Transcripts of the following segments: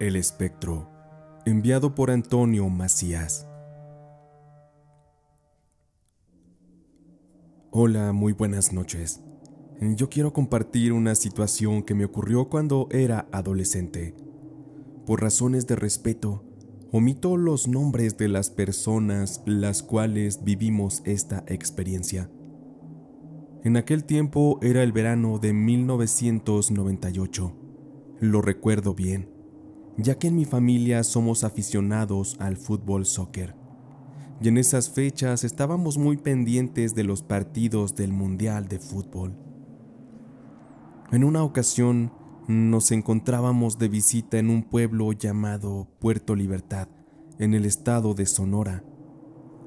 El espectro, enviado por Antonio Macías. Hola, muy buenas noches. Yo quiero compartir una situación que me ocurrió cuando era adolescente. Por razones de respeto, omito los nombres de las personas las cuales vivimos esta experiencia. En aquel tiempo era el verano de 1998. Lo recuerdo bien ya que en mi familia somos aficionados al fútbol soccer. Y en esas fechas estábamos muy pendientes de los partidos del Mundial de Fútbol. En una ocasión nos encontrábamos de visita en un pueblo llamado Puerto Libertad, en el estado de Sonora.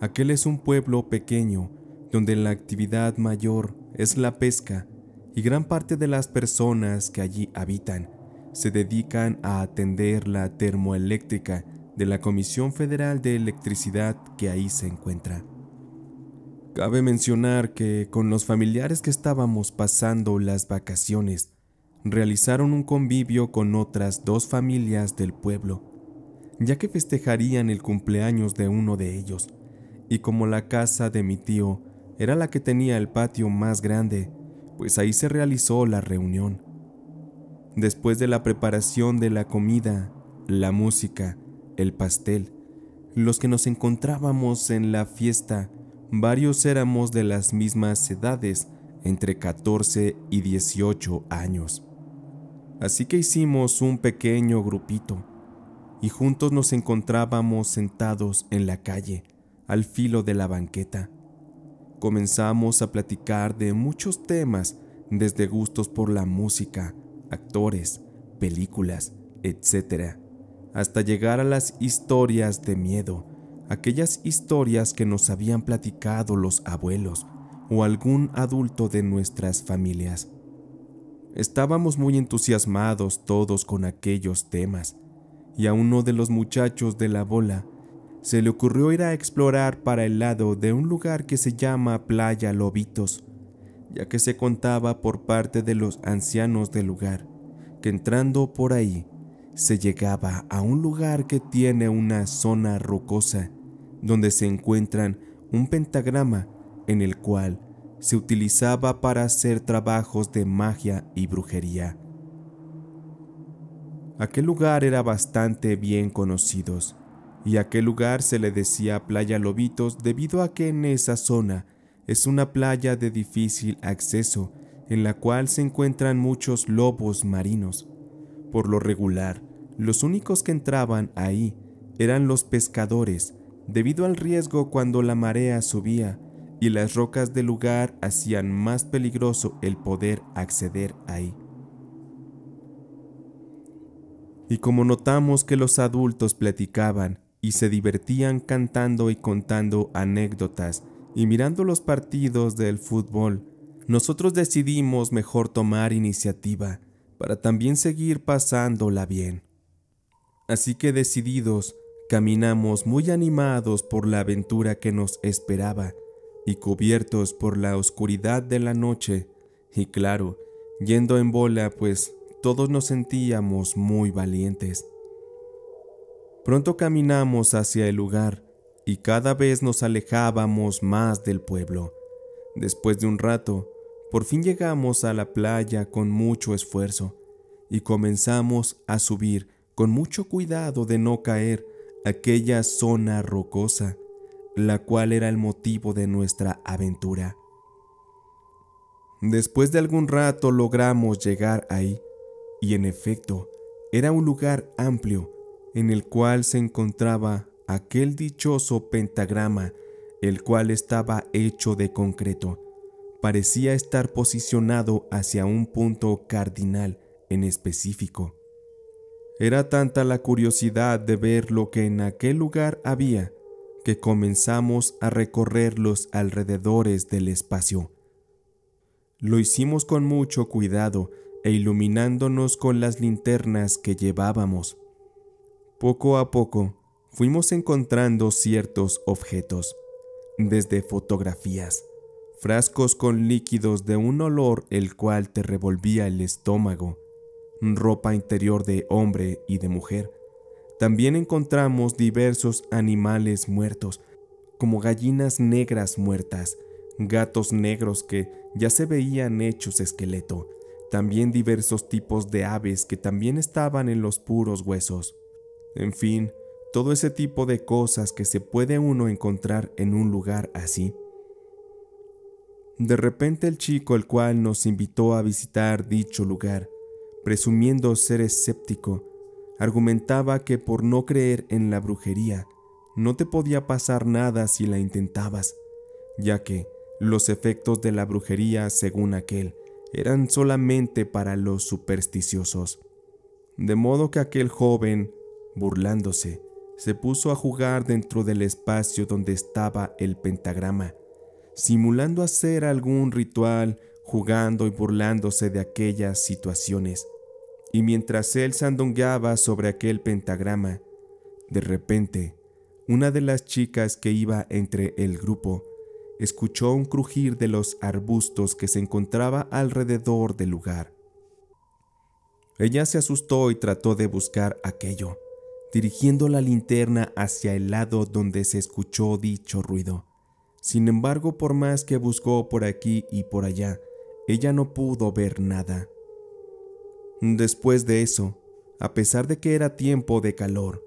Aquel es un pueblo pequeño donde la actividad mayor es la pesca y gran parte de las personas que allí habitan se dedican a atender la termoeléctrica de la Comisión Federal de Electricidad que ahí se encuentra. Cabe mencionar que con los familiares que estábamos pasando las vacaciones, realizaron un convivio con otras dos familias del pueblo, ya que festejarían el cumpleaños de uno de ellos, y como la casa de mi tío era la que tenía el patio más grande, pues ahí se realizó la reunión. Después de la preparación de la comida, la música, el pastel, los que nos encontrábamos en la fiesta, varios éramos de las mismas edades, entre 14 y 18 años. Así que hicimos un pequeño grupito y juntos nos encontrábamos sentados en la calle, al filo de la banqueta. Comenzamos a platicar de muchos temas, desde gustos por la música, actores, películas, etc., hasta llegar a las historias de miedo, aquellas historias que nos habían platicado los abuelos o algún adulto de nuestras familias. Estábamos muy entusiasmados todos con aquellos temas, y a uno de los muchachos de la bola se le ocurrió ir a explorar para el lado de un lugar que se llama Playa Lobitos, ya que se contaba por parte de los ancianos del lugar, que entrando por ahí se llegaba a un lugar que tiene una zona rocosa, donde se encuentran un pentagrama en el cual se utilizaba para hacer trabajos de magia y brujería. Aquel lugar era bastante bien conocidos, y aquel lugar se le decía Playa Lobitos debido a que en esa zona es una playa de difícil acceso en la cual se encuentran muchos lobos marinos. Por lo regular, los únicos que entraban ahí eran los pescadores, debido al riesgo cuando la marea subía y las rocas del lugar hacían más peligroso el poder acceder ahí. Y como notamos que los adultos platicaban y se divertían cantando y contando anécdotas y mirando los partidos del fútbol, nosotros decidimos mejor tomar iniciativa para también seguir pasándola bien. Así que decididos, caminamos muy animados por la aventura que nos esperaba y cubiertos por la oscuridad de la noche, y claro, yendo en bola, pues todos nos sentíamos muy valientes. Pronto caminamos hacia el lugar y cada vez nos alejábamos más del pueblo. Después de un rato, por fin llegamos a la playa con mucho esfuerzo y comenzamos a subir con mucho cuidado de no caer aquella zona rocosa, la cual era el motivo de nuestra aventura. Después de algún rato logramos llegar ahí, y en efecto, era un lugar amplio en el cual se encontraba aquel dichoso pentagrama, el cual estaba hecho de concreto. Parecía estar posicionado hacia un punto cardinal en específico. Era tanta la curiosidad de ver lo que en aquel lugar había, que comenzamos a recorrer los alrededores del espacio. Lo hicimos con mucho cuidado e iluminándonos con las linternas que llevábamos. Poco a poco fuimos encontrando ciertos objetos, desde fotografías, frascos con líquidos de un olor el cual te revolvía el estómago, ropa interior de hombre y de mujer. También encontramos diversos animales muertos, como gallinas negras muertas, gatos negros que ya se veían hechos esqueleto, también diversos tipos de aves que también estaban en los puros huesos. En fin, todo ese tipo de cosas que se puede uno encontrar en un lugar así. De repente el chico el cual nos invitó a visitar dicho lugar, presumiendo ser escéptico, argumentaba que por no creer en la brujería, no te podía pasar nada si la intentabas, ya que los efectos de la brujería, según aquel, eran solamente para los supersticiosos. De modo que aquel joven, burlándose, se puso a jugar dentro del espacio donde estaba el pentagrama, simulando hacer algún ritual, jugando y burlándose de aquellas situaciones. Y mientras él sandongueaba sobre aquel pentagrama, de repente, una de las chicas que iba entre el grupo escuchó un crujir de los arbustos que se encontraba alrededor del lugar. Ella se asustó y trató de buscar aquello, dirigiendo la linterna hacia el lado donde se escuchó dicho ruido. Sin embargo, por más que buscó por aquí y por allá, ella no pudo ver nada. Después de eso, a pesar de que era tiempo de calor,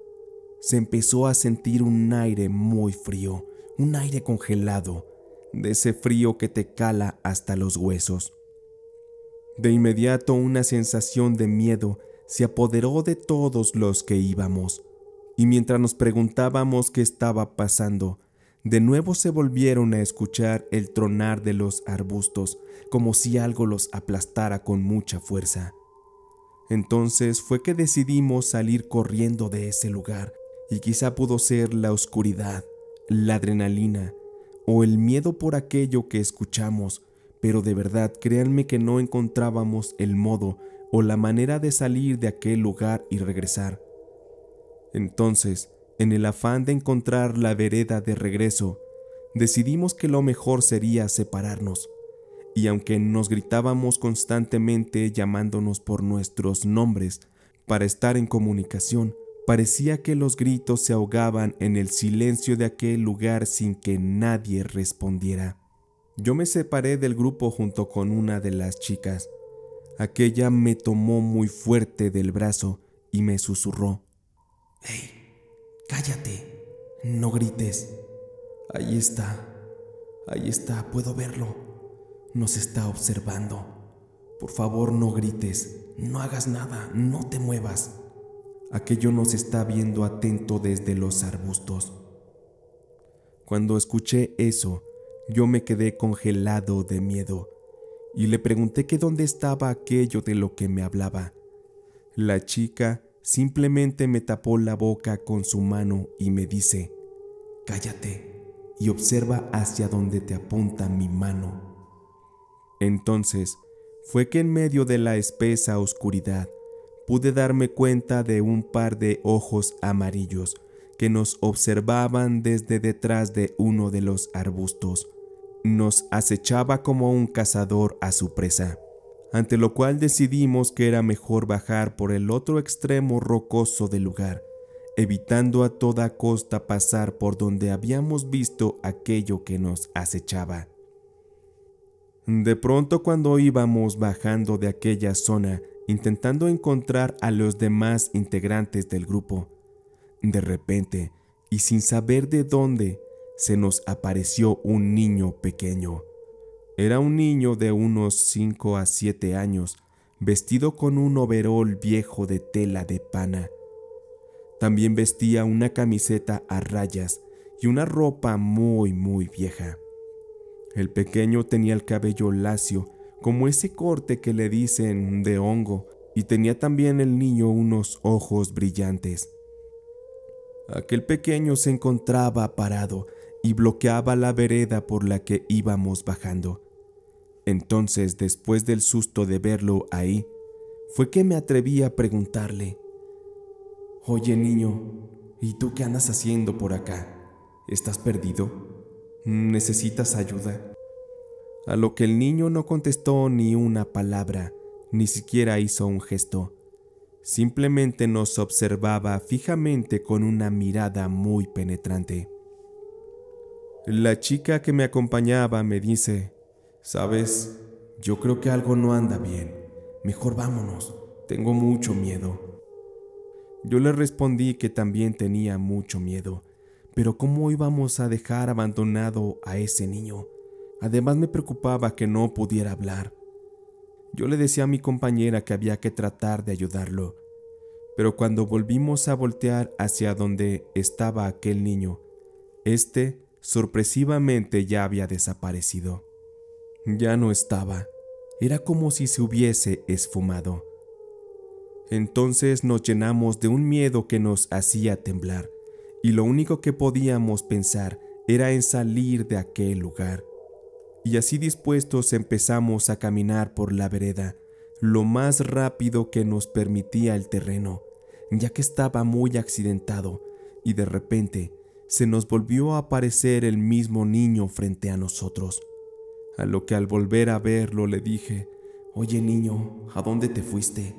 se empezó a sentir un aire muy frío, un aire congelado, de ese frío que te cala hasta los huesos. De inmediato una sensación de miedo se apoderó de todos los que íbamos, y mientras nos preguntábamos qué estaba pasando, de nuevo se volvieron a escuchar el tronar de los arbustos, como si algo los aplastara con mucha fuerza. Entonces fue que decidimos salir corriendo de ese lugar, y quizá pudo ser la oscuridad, la adrenalina o el miedo por aquello que escuchamos, pero de verdad créanme que no encontrábamos el modo o la manera de salir de aquel lugar y regresar. Entonces, en el afán de encontrar la vereda de regreso, decidimos que lo mejor sería separarnos, y aunque nos gritábamos constantemente llamándonos por nuestros nombres para estar en comunicación, parecía que los gritos se ahogaban en el silencio de aquel lugar sin que nadie respondiera. Yo me separé del grupo junto con una de las chicas, Aquella me tomó muy fuerte del brazo y me susurró. ¡Ey! ¡Cállate! No grites. Ahí está. Ahí está. Puedo verlo. Nos está observando. Por favor, no grites. No hagas nada. No te muevas. Aquello nos está viendo atento desde los arbustos. Cuando escuché eso, yo me quedé congelado de miedo y le pregunté que dónde estaba aquello de lo que me hablaba. La chica simplemente me tapó la boca con su mano y me dice, cállate y observa hacia donde te apunta mi mano. Entonces fue que en medio de la espesa oscuridad pude darme cuenta de un par de ojos amarillos que nos observaban desde detrás de uno de los arbustos nos acechaba como un cazador a su presa, ante lo cual decidimos que era mejor bajar por el otro extremo rocoso del lugar, evitando a toda costa pasar por donde habíamos visto aquello que nos acechaba. De pronto cuando íbamos bajando de aquella zona, intentando encontrar a los demás integrantes del grupo, de repente, y sin saber de dónde, se nos apareció un niño pequeño. Era un niño de unos 5 a 7 años, vestido con un overol viejo de tela de pana. También vestía una camiseta a rayas y una ropa muy, muy vieja. El pequeño tenía el cabello lacio, como ese corte que le dicen de hongo, y tenía también el niño unos ojos brillantes. Aquel pequeño se encontraba parado, y bloqueaba la vereda por la que íbamos bajando. Entonces, después del susto de verlo ahí, fue que me atreví a preguntarle, Oye niño, ¿y tú qué andas haciendo por acá? ¿Estás perdido? ¿Necesitas ayuda? A lo que el niño no contestó ni una palabra, ni siquiera hizo un gesto. Simplemente nos observaba fijamente con una mirada muy penetrante. La chica que me acompañaba me dice, ¿sabes? Yo creo que algo no anda bien. Mejor vámonos. Tengo mucho miedo. Yo le respondí que también tenía mucho miedo, pero ¿cómo íbamos a dejar abandonado a ese niño? Además me preocupaba que no pudiera hablar. Yo le decía a mi compañera que había que tratar de ayudarlo, pero cuando volvimos a voltear hacia donde estaba aquel niño, este sorpresivamente ya había desaparecido. Ya no estaba. Era como si se hubiese esfumado. Entonces nos llenamos de un miedo que nos hacía temblar, y lo único que podíamos pensar era en salir de aquel lugar. Y así dispuestos empezamos a caminar por la vereda, lo más rápido que nos permitía el terreno, ya que estaba muy accidentado, y de repente se nos volvió a aparecer el mismo niño frente a nosotros, a lo que al volver a verlo le dije, Oye niño, ¿a dónde te fuiste?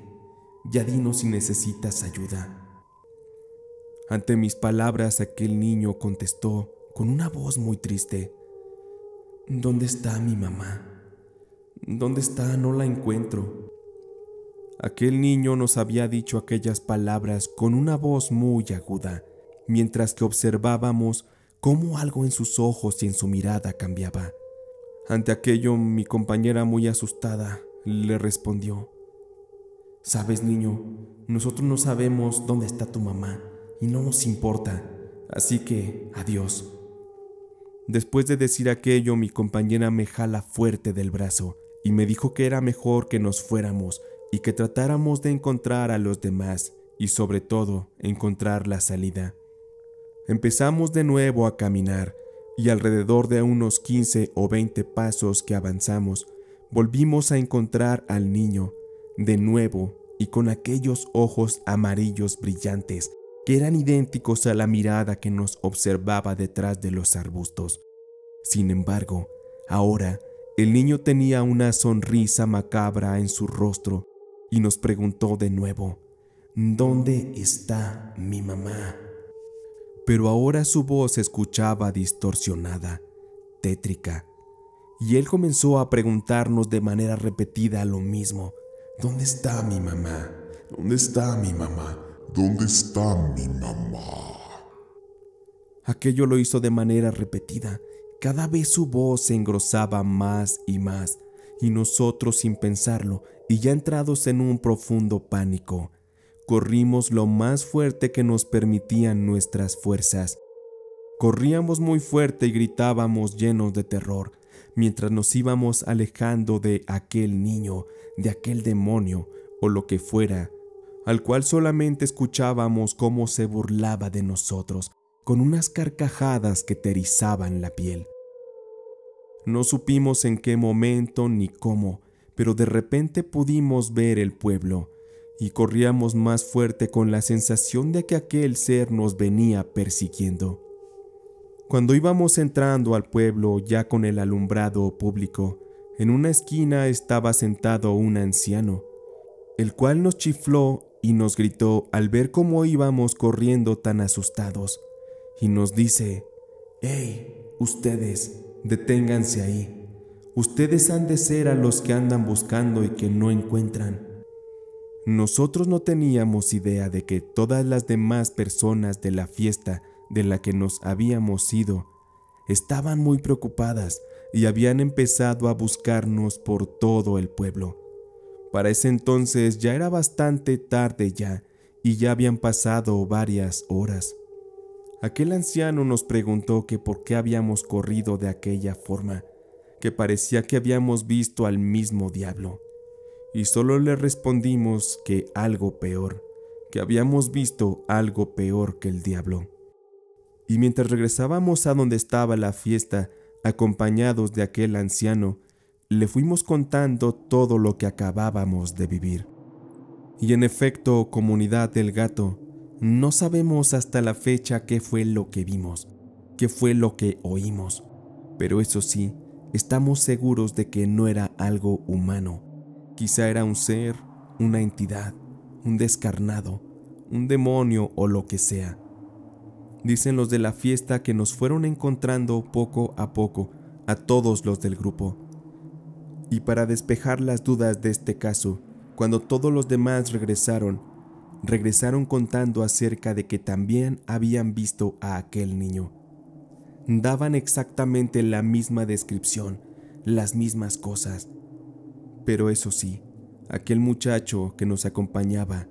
Ya dinos si necesitas ayuda. Ante mis palabras aquel niño contestó con una voz muy triste, ¿Dónde está mi mamá? ¿Dónde está? No la encuentro. Aquel niño nos había dicho aquellas palabras con una voz muy aguda mientras que observábamos cómo algo en sus ojos y en su mirada cambiaba. Ante aquello, mi compañera muy asustada le respondió, Sabes, niño, nosotros no sabemos dónde está tu mamá y no nos importa, así que adiós. Después de decir aquello, mi compañera me jala fuerte del brazo y me dijo que era mejor que nos fuéramos y que tratáramos de encontrar a los demás y sobre todo encontrar la salida. Empezamos de nuevo a caminar y alrededor de unos 15 o 20 pasos que avanzamos, volvimos a encontrar al niño, de nuevo y con aquellos ojos amarillos brillantes que eran idénticos a la mirada que nos observaba detrás de los arbustos. Sin embargo, ahora el niño tenía una sonrisa macabra en su rostro y nos preguntó de nuevo, ¿Dónde está mi mamá? pero ahora su voz se escuchaba distorsionada, tétrica, y él comenzó a preguntarnos de manera repetida lo mismo. ¿Dónde está mi mamá? ¿Dónde está mi mamá? ¿Dónde está mi mamá? Aquello lo hizo de manera repetida. Cada vez su voz se engrosaba más y más, y nosotros sin pensarlo, y ya entrados en un profundo pánico, corrimos lo más fuerte que nos permitían nuestras fuerzas. Corríamos muy fuerte y gritábamos llenos de terror, mientras nos íbamos alejando de aquel niño, de aquel demonio o lo que fuera, al cual solamente escuchábamos cómo se burlaba de nosotros, con unas carcajadas que terizaban la piel. No supimos en qué momento ni cómo, pero de repente pudimos ver el pueblo, y corríamos más fuerte con la sensación de que aquel ser nos venía persiguiendo. Cuando íbamos entrando al pueblo ya con el alumbrado público, en una esquina estaba sentado un anciano, el cual nos chifló y nos gritó al ver cómo íbamos corriendo tan asustados, y nos dice, ¡Hey, ustedes, deténganse ahí! Ustedes han de ser a los que andan buscando y que no encuentran. Nosotros no teníamos idea de que todas las demás personas de la fiesta de la que nos habíamos ido estaban muy preocupadas y habían empezado a buscarnos por todo el pueblo. Para ese entonces ya era bastante tarde ya y ya habían pasado varias horas. Aquel anciano nos preguntó que por qué habíamos corrido de aquella forma, que parecía que habíamos visto al mismo diablo y solo le respondimos que algo peor, que habíamos visto algo peor que el diablo. Y mientras regresábamos a donde estaba la fiesta, acompañados de aquel anciano, le fuimos contando todo lo que acabábamos de vivir. Y en efecto, comunidad del gato, no sabemos hasta la fecha qué fue lo que vimos, qué fue lo que oímos, pero eso sí, estamos seguros de que no era algo humano, Quizá era un ser, una entidad, un descarnado, un demonio o lo que sea. Dicen los de la fiesta que nos fueron encontrando poco a poco a todos los del grupo. Y para despejar las dudas de este caso, cuando todos los demás regresaron, regresaron contando acerca de que también habían visto a aquel niño. Daban exactamente la misma descripción, las mismas cosas, pero eso sí, aquel muchacho que nos acompañaba,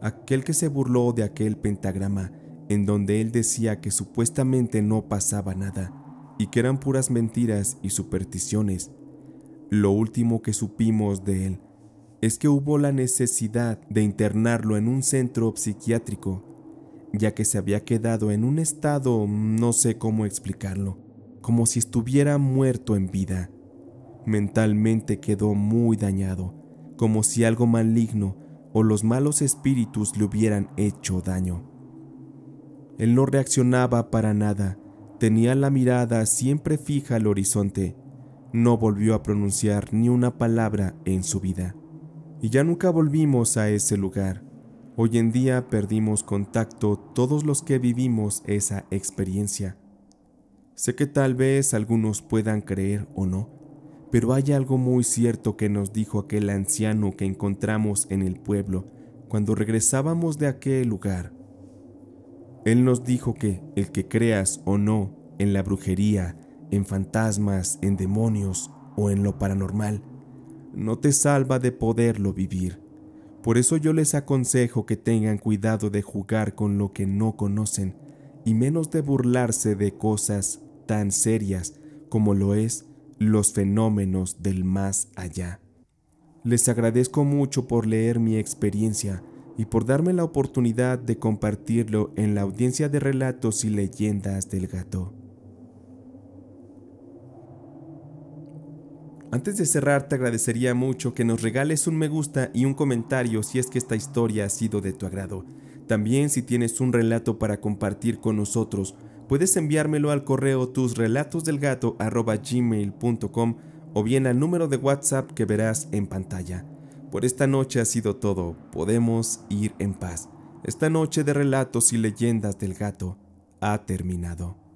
aquel que se burló de aquel pentagrama en donde él decía que supuestamente no pasaba nada y que eran puras mentiras y supersticiones, lo último que supimos de él es que hubo la necesidad de internarlo en un centro psiquiátrico, ya que se había quedado en un estado, no sé cómo explicarlo, como si estuviera muerto en vida. Mentalmente quedó muy dañado, como si algo maligno o los malos espíritus le hubieran hecho daño. Él no reaccionaba para nada, tenía la mirada siempre fija al horizonte, no volvió a pronunciar ni una palabra en su vida. Y ya nunca volvimos a ese lugar. Hoy en día perdimos contacto todos los que vivimos esa experiencia. Sé que tal vez algunos puedan creer o no, pero hay algo muy cierto que nos dijo aquel anciano que encontramos en el pueblo cuando regresábamos de aquel lugar. Él nos dijo que el que creas o no en la brujería, en fantasmas, en demonios o en lo paranormal, no te salva de poderlo vivir. Por eso yo les aconsejo que tengan cuidado de jugar con lo que no conocen y menos de burlarse de cosas tan serias como lo es los fenómenos del más allá. Les agradezco mucho por leer mi experiencia y por darme la oportunidad de compartirlo en la audiencia de relatos y leyendas del gato. Antes de cerrar, te agradecería mucho que nos regales un me gusta y un comentario si es que esta historia ha sido de tu agrado. También si tienes un relato para compartir con nosotros puedes enviármelo al correo tusrelatosdelgato.gmail.com o bien al número de WhatsApp que verás en pantalla. Por esta noche ha sido todo, podemos ir en paz. Esta noche de relatos y leyendas del gato ha terminado.